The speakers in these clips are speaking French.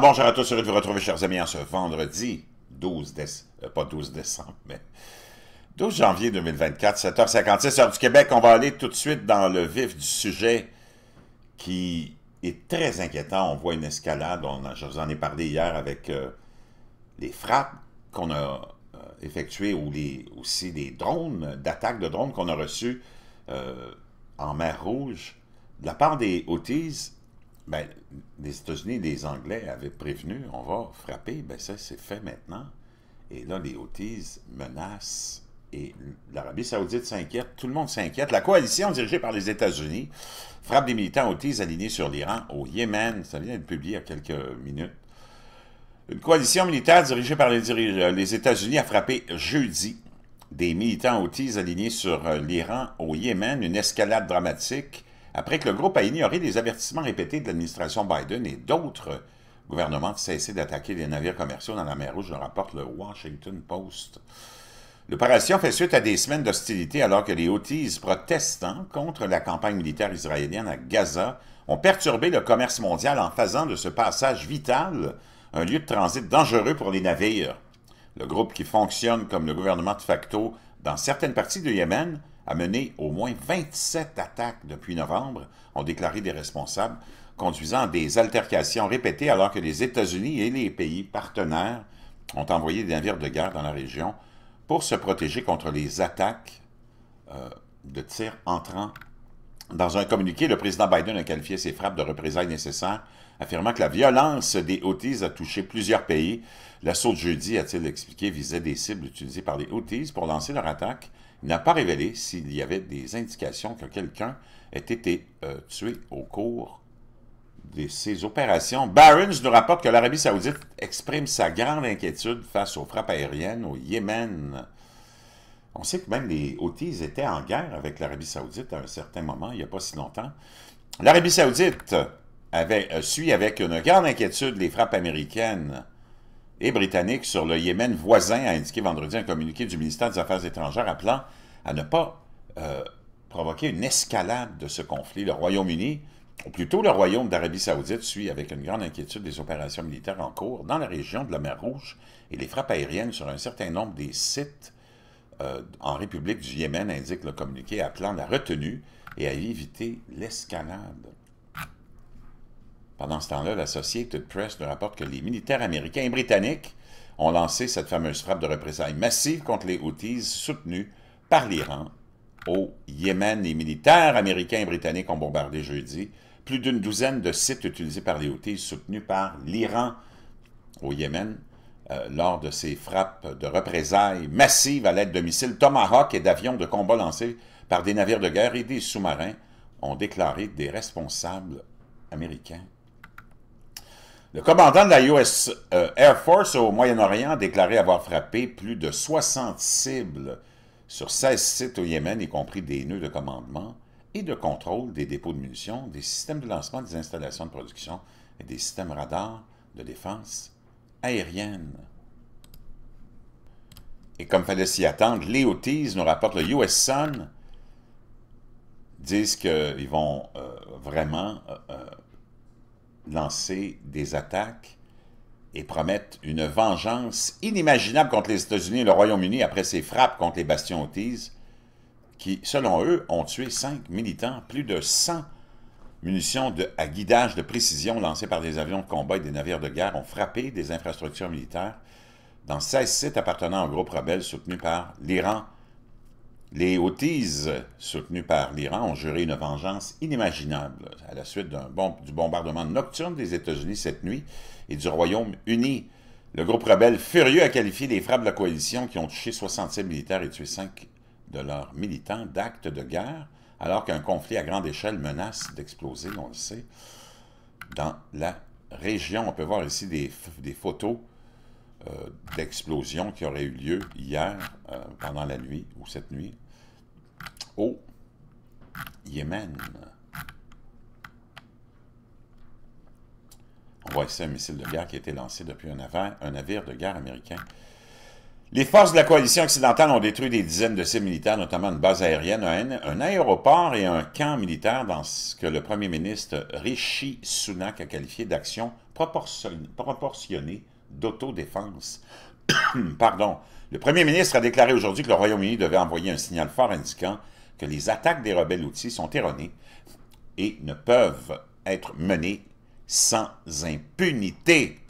bonjour à tous, heureux de vous retrouver, chers amis, en ce vendredi 12 décembre, euh, pas 12 décembre, mais 12 janvier 2024, 7h56, heure du Québec. On va aller tout de suite dans le vif du sujet qui est très inquiétant. On voit une escalade, on je vous en ai parlé hier avec euh, les frappes qu'on a euh, effectuées ou les, aussi des drones, d'attaques de drones qu'on a reçues en mer Rouge de la part des Houthis ben, les États-Unis, les Anglais avaient prévenu, on va frapper, ben ça c'est fait maintenant. Et là, les Houthis menacent et l'Arabie saoudite s'inquiète, tout le monde s'inquiète. La coalition dirigée par les États-Unis frappe des militants houthis alignés sur l'Iran au Yémen. Ça vient d'être publié il y a quelques minutes. Une coalition militaire dirigée par les, euh, les États-Unis a frappé jeudi des militants houthis alignés sur euh, l'Iran au Yémen. Une escalade dramatique après que le groupe a ignoré les avertissements répétés de l'administration Biden et d'autres gouvernements de cesser d'attaquer les navires commerciaux dans la mer Rouge, le rapporte le Washington Post. L'opération fait suite à des semaines d'hostilité alors que les Houthis protestants contre la campagne militaire israélienne à Gaza ont perturbé le commerce mondial en faisant de ce passage vital un lieu de transit dangereux pour les navires. Le groupe qui fonctionne comme le gouvernement de facto dans certaines parties du Yémen a mené au moins 27 attaques depuis novembre, ont déclaré des responsables, conduisant à des altercations répétées alors que les États-Unis et les pays partenaires ont envoyé des navires de guerre dans la région pour se protéger contre les attaques euh, de tirs entrant. Dans un communiqué, le président Biden a qualifié ces frappes de représailles nécessaires, affirmant que la violence des Houthis a touché plusieurs pays. L'assaut de jeudi, a-t-il expliqué, visait des cibles utilisées par les Houthis pour lancer leur attaque n'a pas révélé s'il y avait des indications que quelqu'un ait été euh, tué au cours de ces opérations. Barron's nous rapporte que l'Arabie saoudite exprime sa grande inquiétude face aux frappes aériennes au Yémen. On sait que même les Houthis étaient en guerre avec l'Arabie saoudite à un certain moment, il n'y a pas si longtemps. L'Arabie saoudite avait, euh, suit avec une grande inquiétude les frappes américaines et britannique sur le Yémen voisin, a indiqué vendredi un communiqué du ministère des Affaires étrangères appelant à ne pas euh, provoquer une escalade de ce conflit. Le Royaume-Uni, ou plutôt le Royaume d'Arabie saoudite, suit avec une grande inquiétude les opérations militaires en cours dans la région de la mer Rouge et les frappes aériennes sur un certain nombre des sites euh, en République du Yémen, indique le communiqué, appelant la retenue et à éviter l'escalade. Pendant ce temps-là, l'Associated Press nous rapporte que les militaires américains et britanniques ont lancé cette fameuse frappe de représailles massive contre les Houthis soutenus par l'Iran au Yémen. Les militaires américains et britanniques ont bombardé jeudi plus d'une douzaine de sites utilisés par les Houthis soutenus par l'Iran au Yémen euh, lors de ces frappes de représailles massives à l'aide de missiles Tomahawk et d'avions de combat lancés par des navires de guerre et des sous-marins, ont déclaré des responsables américains le commandant de la US euh, Air Force au Moyen-Orient a déclaré avoir frappé plus de 60 cibles sur 16 sites au Yémen, y compris des nœuds de commandement et de contrôle des dépôts de munitions, des systèmes de lancement des installations de production et des systèmes radars de défense aérienne. Et comme fallait s'y attendre, les nous rapporte le US Sun, disent qu'ils vont euh, vraiment euh, lancer des attaques et promettent une vengeance inimaginable contre les États-Unis et le Royaume-Uni après ces frappes contre les bastions Houthis, qui, selon eux, ont tué cinq militants, plus de 100 munitions à guidage de précision lancées par des avions de combat et des navires de guerre ont frappé des infrastructures militaires dans 16 sites appartenant au groupe rebelle soutenu par l'Iran, les Houthis, soutenus par l'Iran, ont juré une vengeance inimaginable à la suite du bombardement nocturne des États-Unis cette nuit et du Royaume-Uni. Le groupe rebelle furieux a qualifié les frappes de la coalition qui ont touché 67 militaires et tué 5 de leurs militants d'actes de guerre, alors qu'un conflit à grande échelle menace d'exploser, on le sait, dans la région. On peut voir ici des, photos euh, d'explosions qui auraient eu lieu hier, euh, pendant la nuit ou cette nuit, au Yémen. On voit ici un missile de guerre qui a été lancé depuis un navire, un navire de guerre américain. Les forces de la coalition occidentale ont détruit des dizaines de sites militaires, notamment une base aérienne, un, un aéroport et un camp militaire dans ce que le premier ministre Rishi Sunak a qualifié d'action proportionnée d'autodéfense. Pardon. Le premier ministre a déclaré aujourd'hui que le Royaume-Uni devait envoyer un signal fort indiquant que les attaques des rebelles outils sont erronées et ne peuvent être menées sans impunité.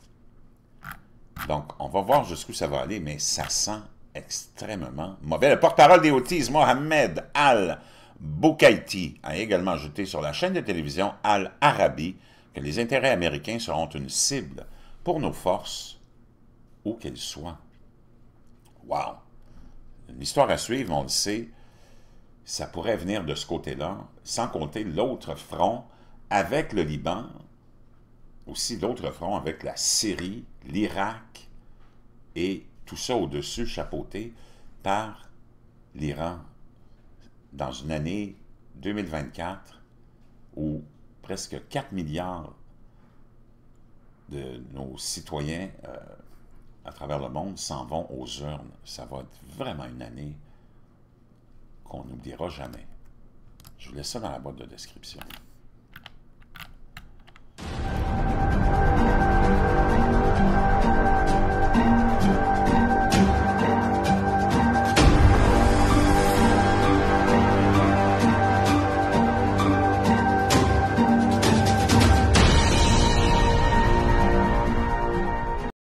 Donc, on va voir jusqu'où ça va aller, mais ça sent extrêmement mauvais. Le porte-parole des Houthis, Mohamed Al-Boukaiti, a également ajouté sur la chaîne de télévision Al-Arabi que les intérêts américains seront une cible pour nos forces, où qu'elles soient. Wow! L'histoire histoire à suivre, on le sait ça pourrait venir de ce côté-là, sans compter l'autre front avec le Liban, aussi l'autre front avec la Syrie, l'Irak, et tout ça au-dessus, chapeauté par l'Iran dans une année 2024 où presque 4 milliards de nos citoyens euh, à travers le monde s'en vont aux urnes. Ça va être vraiment une année qu'on n'oubliera jamais. Je vous laisse ça dans la boîte de description.